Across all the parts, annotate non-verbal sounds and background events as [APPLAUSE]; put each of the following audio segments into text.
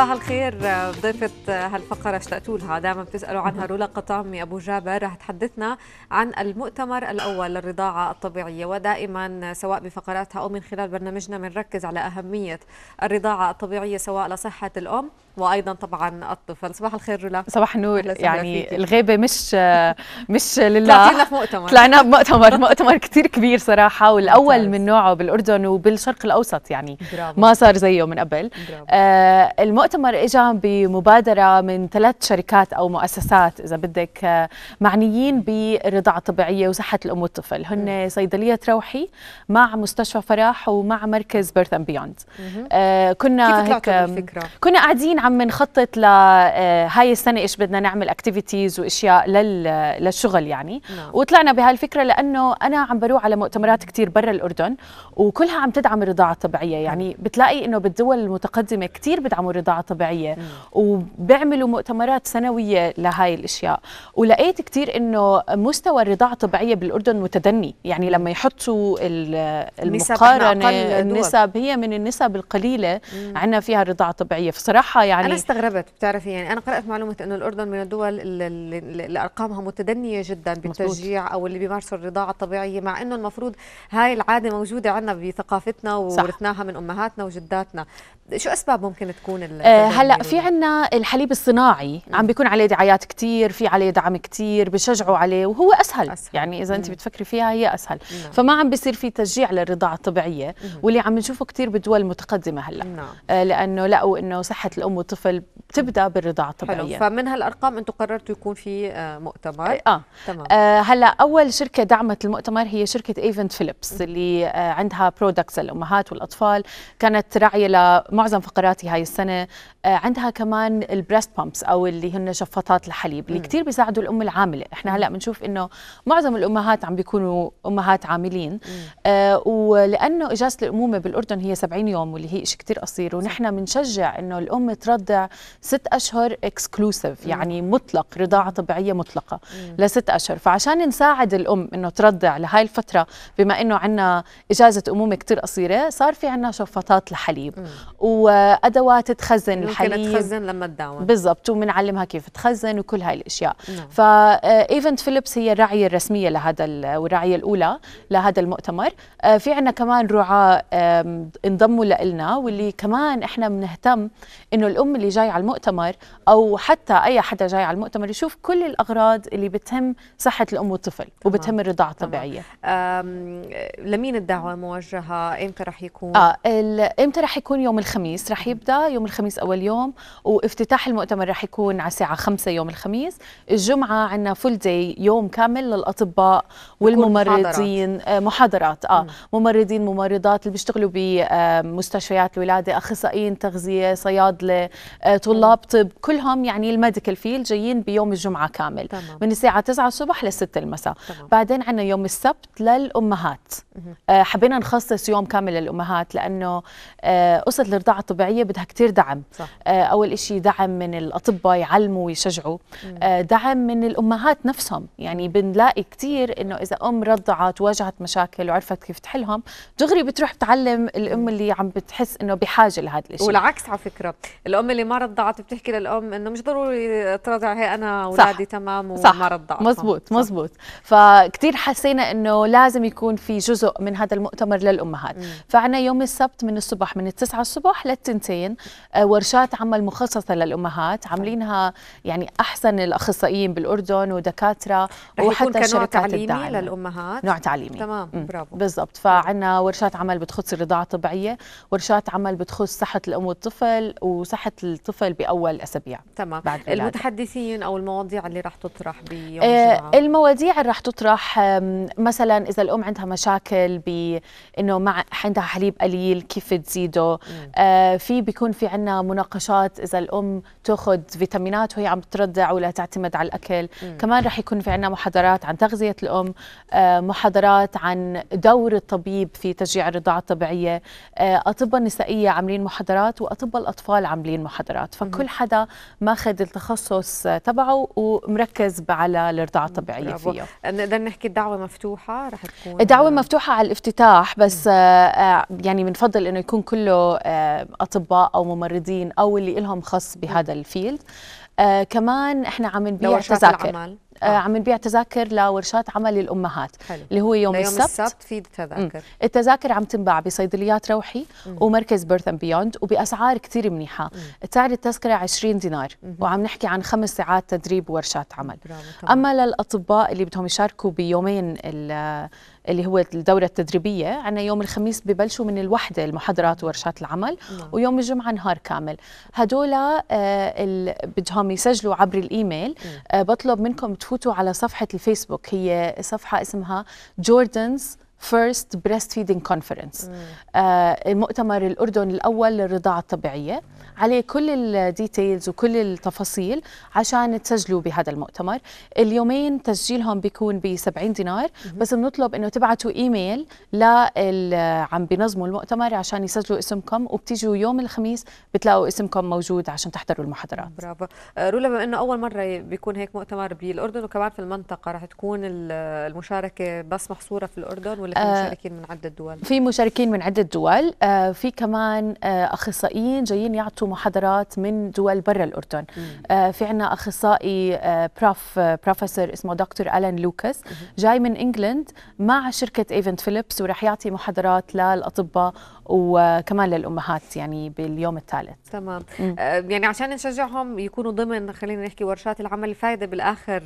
صباح الخير ضيفة هالفقرة اشتقتوا لها دائما بتسألوا عنها رولا قطامي أبو جابر رح تحدثنا عن المؤتمر الأول للرضاعة الطبيعية ودائما سواء بفقراتها أو من خلال برنامجنا بنركز على أهمية الرضاعة الطبيعية سواء لصحة الأم وايضا طبعا الطفل صباح الخير رولا صباح النور يعني فيكي. الغيبه مش [LAUGHS] مش لله طلعنا في مؤتمر طلعنا [LAUGHS] بمؤتمر مؤتمر كثير كبير صراحه والاول من نوعه بالاردن وبالشرق الاوسط يعني برافو. ما صار زيه من قبل آه المؤتمر المؤتمر اجى بمبادره من ثلاث شركات او مؤسسات اذا بدك آه، معنيين بالرضاعه الطبيعيه وصحه الام والطفل هن صيدليه روحي مع مستشفى فرح ومع مركز بيرث اند بيوند كنا هيك كنا قاعدين عم نخطط لهاي آه، السنه ايش بدنا نعمل اكتيفيتيز واشياء للشغل يعني نعم. وطلعنا بهالفكره لانه انا عم بروح على مؤتمرات كثير برا الاردن وكلها عم تدعم الرضاعه الطبيعيه يعني بتلاقي انه بالدول المتقدمه كثير بدعموا الرضاعه طبيعيه مم. مؤتمرات سنويه لهاي الاشياء ولقيت كثير انه مستوى الرضاعه الطبيعيه بالاردن متدني يعني لما يحطوا المقارنه النسب هي من النسب القليله عندنا فيها الرضاعة الطبيعية فصراحه يعني انا استغربت بتعرفي يعني انا قرات معلومه انه الاردن من الدول اللي ارقامها متدنيه جدا بالتشجيع او اللي بيمارسوا الرضاعه الطبيعيه مع انه المفروض هاي العاده موجوده عندنا بثقافتنا وورثناها من امهاتنا وجداتنا شو اسباب ممكن تكون آه، هلا في عنا الحليب الصناعي عم بيكون عليه دعايات كتير في عليه دعم كتير بشجعوا عليه وهو أسهل, أسهل. يعني إذا أنت بتفكري فيها هي أسهل نعم. فما عم بيصير في تشجيع للرضاعة الطبيعية مم. واللي عم نشوفه كتير بدول متقدمة هلا نعم. آه لأنه لقوا إنه صحة الأم والطفل بتبدأ بالرضاعة الطبيعية حلو. فمن هالأرقام أنتم قررتوا يكون في آه، مؤتمر آه. تمام. آه هلا أول شركة دعمت المؤتمر هي شركة ايفنت فيليبس اللي آه عندها برودكتس الأمهات والأطفال كانت راعية لمعظم فقراتي هاي السنة آه، عندها كمان البريست بامبس او اللي هن شفاطات الحليب اللي كثير بيساعدوا الام العامله احنا هلا بنشوف انه معظم الامهات عم بيكونوا امهات عاملين آه ولانه اجازه الامومه بالاردن هي 70 يوم واللي هي شيء كثير قصير ونحن بنشجع انه الام ترضع ست اشهر اكسكلوسيف يعني مطلق رضاعه طبيعيه مطلقه مم. لست اشهر فعشان نساعد الام انه ترضع لهي الفتره بما انه عندنا اجازه امومه كثير قصيره صار في عندنا شفاطات الحليب مم. وادوات تخزن تخزن الحليب ممكن تخزن لما تداوم بالضبط وبنعلمها كيف تخزن وكل هاي الاشياء نعم. فايفنت آه، فيليبس هي الراعيه الرسميه لهذا والرعيه الاولى لهذا المؤتمر آه، في عندنا كمان رعاه انضموا لنا واللي كمان احنا بنهتم انه الام اللي جاي على المؤتمر او حتى اي حدا جاي على المؤتمر يشوف كل الاغراض اللي بتهم صحه الام والطفل وبتهم الرضاعه الطبيعيه لمين الدعوه موجهه امتى رح يكون اه امتى رح يكون يوم الخميس رح يبدا يوم الخميس الخميس أول يوم وافتتاح المؤتمر راح يكون على الساعة 5 يوم الخميس الجمعة عندنا فول داي يوم كامل للأطباء والممرضين محاضرات, آه، محاضرات. آه ممرضين ممرضات اللي بيشتغلوا بمستشفيات آه، الولادة أخصائيين تغذية صيادلة آه، طلاب طب كلهم يعني الميديكال فيل جايين بيوم الجمعة كامل تمام. من الساعة 9 الصبح ل 6 المساء تمام. بعدين عندنا يوم السبت للأمهات حبينا نخصص يوم كامل للأمهات لأنه قصة الرضاعة الطبيعية بدها كتير دعم دعم صح. آه، اول شيء دعم من الاطباء يعلموا ويشجعوا مم. آه، دعم من الامهات نفسهم يعني بنلاقي كثير انه اذا ام رضعت واجهت مشاكل وعرفت كيف تحلهم دغري بتروح بتعلم الام اللي عم بتحس انه بحاجه لهذا الشيء والعكس على فكره الام اللي ما رضعت بتحكي للام انه مش ضروري ترضع هي انا اولادي تمام وما صح. رضعت مزبوط مزبوط فكثير حسينا انه لازم يكون في جزء من هذا المؤتمر للامهات فعنا يوم السبت من الصبح من 9 الصبح للتنتين آه، ورشات عمل مخصصه للامهات عاملينها يعني احسن الاخصائيين بالاردن ودكاتره وحتى شركات الدعم للامهات نوع تعليمي تمام برافو بالضبط فعندنا ورشات عمل بتخص الرضاعه الطبيعيه ورشات عمل بتخص صحه الام والطفل وصحه الطفل باول اسابيع تمام بعد المتحدثين او المواضيع اللي راح تطرح بيوم آه المواضيع اللي راح تطرح مثلا اذا الام عندها مشاكل بانه مع عندها حليب قليل كيف تزيده آه في بيكون في عندنا مناقشات اذا الام تاخذ فيتامينات وهي عم ترضع ولا تعتمد على الاكل مم. كمان رح يكون في عندنا محاضرات عن تغذيه الام آه، محاضرات عن دور الطبيب في تشجيع الرضاعه الطبيعيه آه، اطباء نسائيه عاملين محاضرات واطباء الاطفال عاملين محاضرات فكل حدا ماخذ التخصص تبعه ومركز على الرضاعه الطبيعيه فيه آه، نقدر نحكي الدعوه مفتوحه رح تكون الدعوه مفتوحه على الافتتاح بس يعني بنفضل انه يكون كله اطباء او ممرضين الرائدين او اللي لهم خص بهذا الفيلد آه كمان احنا عم نبيع تذاكر آه،, آه. عم نبيع تذاكر لورشات عمل للامهات حلو. اللي هو يوم السبت السبت في تذاكر التذاكر عم تنباع بصيدليات روحي مم. ومركز بيرث اند بيوند وباسعار كثير منيحه سعر التذكره 20 دينار مم. وعم نحكي عن خمس ساعات تدريب وورشات عمل اما للاطباء اللي بدهم يشاركوا بيومين اللي هو الدورة التدريبية عنا يوم الخميس ببلشوا من الوحدة المحاضرات وورشات العمل نعم. ويوم الجمعة نهار كامل هدول آه، بدهم يسجلوا عبر الإيميل آه، بطلب منكم تفوتوا على صفحة الفيسبوك هي صفحة اسمها جوردنز First Breastfeeding Conference آه المؤتمر الأردن الأول للرضاعة الطبيعية عليه كل الديتيلز وكل التفاصيل عشان تسجلوا بهذا المؤتمر اليومين تسجيلهم بيكون ب 70 دينار بس بنطلب انه تبعتوا ايميل لل عم بينظموا المؤتمر عشان يسجلوا اسمكم وبتيجوا يوم الخميس بتلاقوا اسمكم موجود عشان تحضروا المحاضرات برافو آه، رولا بما انه اول مره بيكون هيك مؤتمر بالاردن وكمان في المنطقه رح تكون المشاركه بس محصوره في الاردن ولا ولا في آه، مشاركين من عدة دول؟ في مشاركين من عدة دول آه، في كمان آه، أخصائيين جايين يعطوا محاضرات من دول برا الأردن في عنا أخصائي براف بروفيسور اسمه دكتور ألان لوكاس جاي من إنجلند مع شركة ايفنت فيليبس وراح يعطي محاضرات للأطباء وكمان للامهات يعني باليوم الثالث تمام م. آه، يعني عشان نشجعهم يكونوا ضمن خلينا نحكي ورشات العمل الفائده بالاخر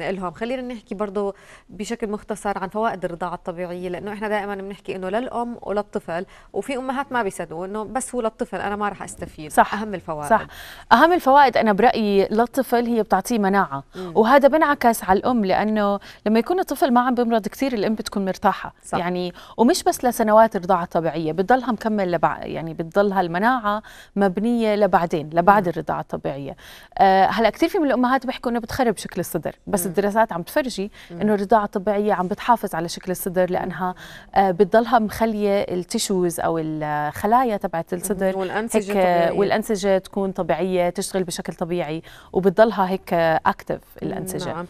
لهم خلينا نحكي برضه بشكل مختصر عن فوائد الرضاعه الطبيعيه لانه احنا دائما بنحكي انه للام وللطفل وفي امهات ما بيصدقوا انه بس هو للطفل انا ما راح استفيد صح اهم الفوائد صح اهم الفوائد انا برايي للطفل هي بتعطيه مناعه م. وهذا بنعكس على الام لانه لما يكون الطفل ما عم بمرض كثير الام بتكون مرتاحه صح. يعني ومش بس لسنوات الرضاعه الطبيعيه بتضل بتضلها مكمل لبع... يعني بتضلها المناعه مبنيه لبعدين لبعد الرضاعه الطبيعيه آه هلا كثير في من الامهات بيحكوا انه بتخرب شكل الصدر بس الدراسات عم تفرجي انه الرضاعه الطبيعيه عم بتحافظ على شكل الصدر لانها آه بتضلها مخليه التشوز او الخلايا تبعت الصدر والانسجه هيك طبيعية. والانسجه تكون طبيعيه تشتغل بشكل طبيعي وبتضلها هيك اكتف الانسجه نعم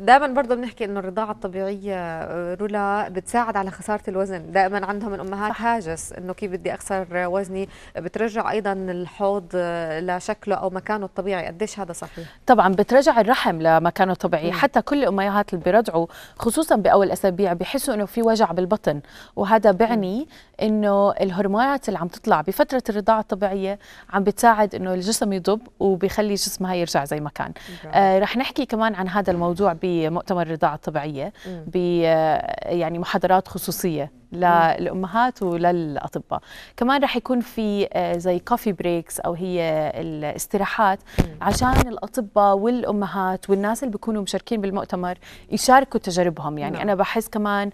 دائما برضه بنحكي انه الرضاعه الطبيعيه آه، رولا بتساعد على خساره الوزن دائما عندهم الامهات هاجس انه كيف بدي اخسر وزني بترجع ايضا الحوض لشكله او مكانه الطبيعي قديش هذا صحيح طبعا بترجع الرحم لمكانه الطبيعي حتى كل الاميات اللي بيرجعوا خصوصا باول اسابيع بحسوا انه في وجع بالبطن وهذا بعني انه الهرمونات اللي عم تطلع بفتره الرضاعه الطبيعيه عم بتساعد انه الجسم يضب وبيخلي جسمها يرجع زي ما كان آه رح نحكي كمان عن هذا الموضوع بمؤتمر الرضاعه الطبيعيه ب آه، يعني محاضرات خصوصيه للامهات وللاطباء كمان رح يكون في آه، زي كوفي بريكس او هي الاستراحات عشان الاطباء والامهات والناس اللي بيكونوا مشاركين بالمؤتمر يشاركوا تجاربهم يعني نعم. انا بحس كمان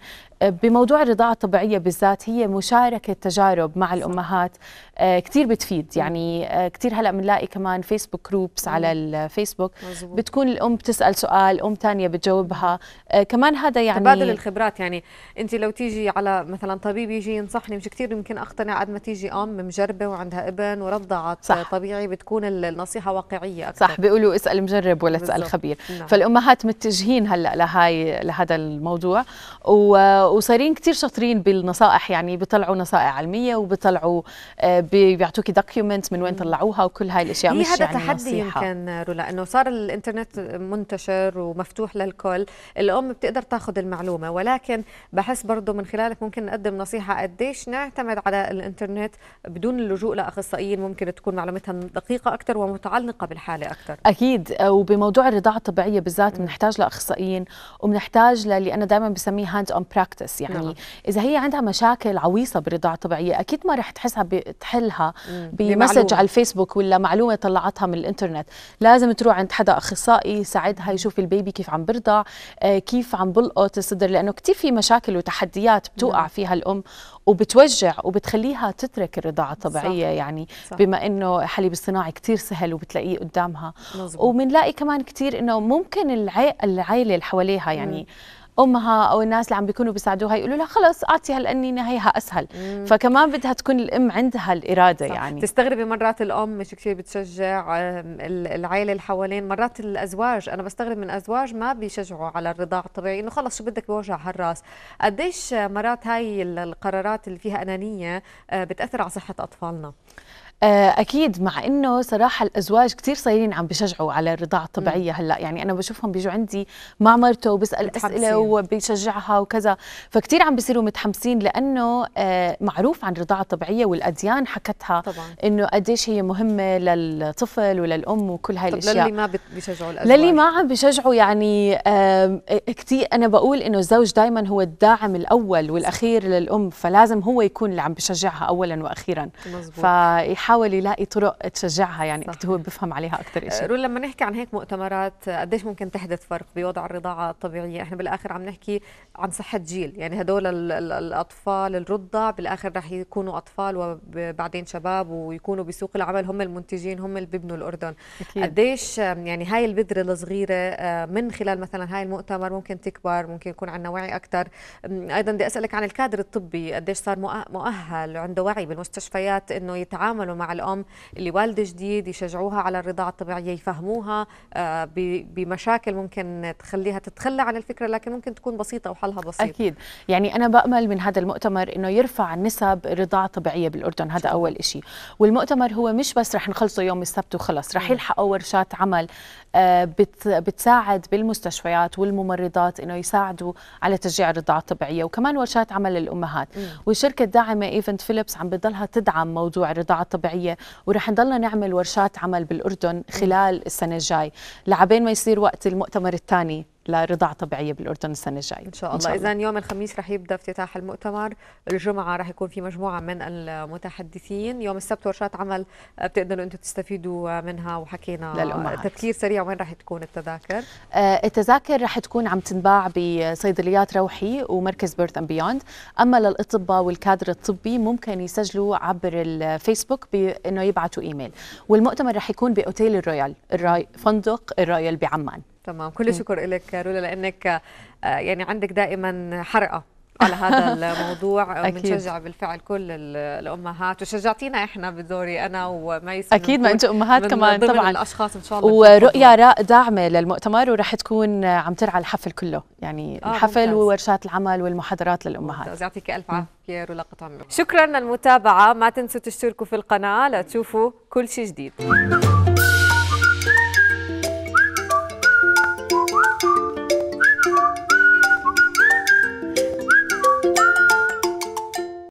بموضوع الرضاعة الطبيعية بالذات هي مشاركة تجارب مع الأمهات آه، كثير بتفيد يعني آه، كثير هلا بنلاقي كمان فيسبوك جروبس على الفيسبوك بتكون الأم بتسأل سؤال أم تانية بتجاوبها آه، كمان هذا يعني تبادل الخبرات يعني أنت لو تيجي على مثلا طبيب يجي ينصحني مش كثير يمكن أقتنع قد ما تيجي أم مجربة وعندها ابن ورضعت صح. طبيعي بتكون النصيحة واقعية أكثر صح بيقولوا اسأل مجرب ولا تسأل خبير نعم. فالأمهات متجهين هلا لهاي لهذا الموضوع و وصايرين كتير شاطرين بالنصائح يعني بيطلعوا نصائح علميه وبيطلعوا آه، بيعطوكي دوكيومنت من وين طلعوها وكل هاي الاشياء مش هذا يعني تحدي نصيحة. يمكن رولا انه صار الانترنت منتشر ومفتوح للكل الام بتقدر تاخذ المعلومه ولكن بحس برضه من خلالك ممكن نقدم نصيحه قديش نعتمد على الانترنت بدون اللجوء لاخصائيين ممكن تكون معلومتها دقيقه اكثر ومتعلقه بالحاله اكثر اكيد آه، وبموضوع الرضاعه الطبيعيه بالذات بنحتاج لاخصائيين وبنحتاج للي انا دائما بسميه هاند اون براكتس براكتس يعني نعم. اذا هي عندها مشاكل عويصه بالرضاعه الطبيعيه اكيد ما رح تحسها بتحلها بمسج على الفيسبوك ولا معلومه طلعتها من الانترنت لازم تروح عند حدا اخصائي يساعدها يشوف البيبي كيف عم برضع آه، كيف عم بلقط الصدر لانه كثير في مشاكل وتحديات بتوقع نعم. فيها الام وبتوجع وبتخليها تترك الرضاعة الطبيعية صح. يعني صح. بما انه الحليب الصناعي كثير سهل وبتلاقيه قدامها وبنلاقي كمان كثير انه ممكن العائله اللي حواليها يعني مم. امها او الناس اللي عم بيكونوا بيساعدوها يقولوا لها خلص اعطي هالقنينه هيها اسهل مم. فكمان بدها تكون الام عندها الاراده صح. يعني تستغربي مرات الام مش كثير بتشجع العائله اللي حوالين مرات الازواج انا بستغرب من ازواج ما بيشجعوا على الرضاعه الطبيعي انه خلص شو بدك بوجع هالراس قديش مرات هاي القرارات اللي فيها انانيه آه، بتاثر على صحه اطفالنا آه، اكيد مع انه صراحه الازواج كثير صايرين عم بشجعوا على الرضاعه الطبيعيه هلا يعني انا بشوفهم بيجوا عندي مع مرته وبسال اسئله وبيشجعها وكذا فكثير عم بيصيروا متحمسين لانه آه، معروف عن الرضاعه الطبيعيه والاديان حكتها طبعا. انه قديش هي مهمه للطفل وللام وكل هاي الاشياء للي ما بيشجعوا الازواج للي ما عم بيشجعوا يعني آه، كثير انا بقول انه الزوج دائما هو الداعم الاول والاخير للام فلازم هو يكون اللي عم بشجعها اولا واخيرا مزبوط. فيحاول يحاول يلاقي طرق تشجعها يعني صح. هو بفهم عليها اكثر شيء آه، رولا لما نحكي عن هيك مؤتمرات آه، قديش ممكن تحدث فرق بوضع الرضاعه الطبيعيه احنا بالاخر عم نحكي عن صحه جيل يعني هدول الاطفال الرضع بالاخر رح يكونوا اطفال وبعدين شباب ويكونوا بسوق العمل هم المنتجين هم اللي بيبنوا الاردن أكيد. قديش آه، يعني هاي البذره الصغيره من خلال مثلا هاي المؤتمر ممكن تكبر ممكن يكون عندنا وعي اكثر ايضا بدي اسالك عن الكادر الطبي قديش صار مؤهل عنده وعي بالمستشفيات انه يتعاملوا مع مع الام اللي والده جديد يشجعوها على الرضاعه الطبيعيه يفهموها آه، بمشاكل ممكن تخليها تتخلى عن الفكره لكن ممكن تكون بسيطه وحلها بسيط اكيد يعني انا بامل من هذا المؤتمر انه يرفع نسب الرضاعه الطبيعيه بالاردن هذا اول شيء والمؤتمر هو مش بس رح نخلصه يوم السبت وخلص رح يلحقوا ورشات عمل آه، بتساعد بالمستشفيات والممرضات انه يساعدوا على تشجيع الرضاعه الطبيعيه وكمان ورشات عمل للامهات والشركه الداعمه ايفنت فيليبس عم بتضلها تدعم موضوع الرضاعه الطبيعيه الطبيعيه ورح نضلنا نعمل ورشات عمل بالاردن خلال السنه الجاي لعبين ما يصير وقت المؤتمر الثاني لرضاعة طبيعية بالأردن السنة الجاية إن شاء الله, الله. إذا يوم الخميس رح يبدأ افتتاح المؤتمر الجمعة رح يكون في مجموعة من المتحدثين يوم السبت ورشات عمل بتقدروا أنتم تستفيدوا منها وحكينا للأمهات. تذكير سريع وين رح تكون التذاكر آه التذاكر رح تكون عم تنباع بصيدليات روحي ومركز بيرث أند بيوند أما للأطباء والكادر الطبي ممكن يسجلوا عبر الفيسبوك بأنه يبعثوا إيميل والمؤتمر رح يكون بأوتيل الرويال الراي فندق الرويال بعمان تمام كل شكر لك رولا لانك آه، يعني عندك دائما حرقه على هذا [LAUGHS] الموضوع وبنشجع آه، بالفعل كل الامهات وشجعتينا احنا بدوري انا وميس اكيد ما انتم امهات كمان طبعا الاشخاص ان شاء الله ورؤيا راء داعمه للمؤتمر وراح تكون آه، عم ترعى الحفل كله يعني آه الحفل ممتاز. وورشات العمل والمحاضرات للامهات يعطيك الف عافيه رولا قطع شكرا للمتابعه ما تنسوا تشتركوا في القناه لتشوفوا كل شيء جديد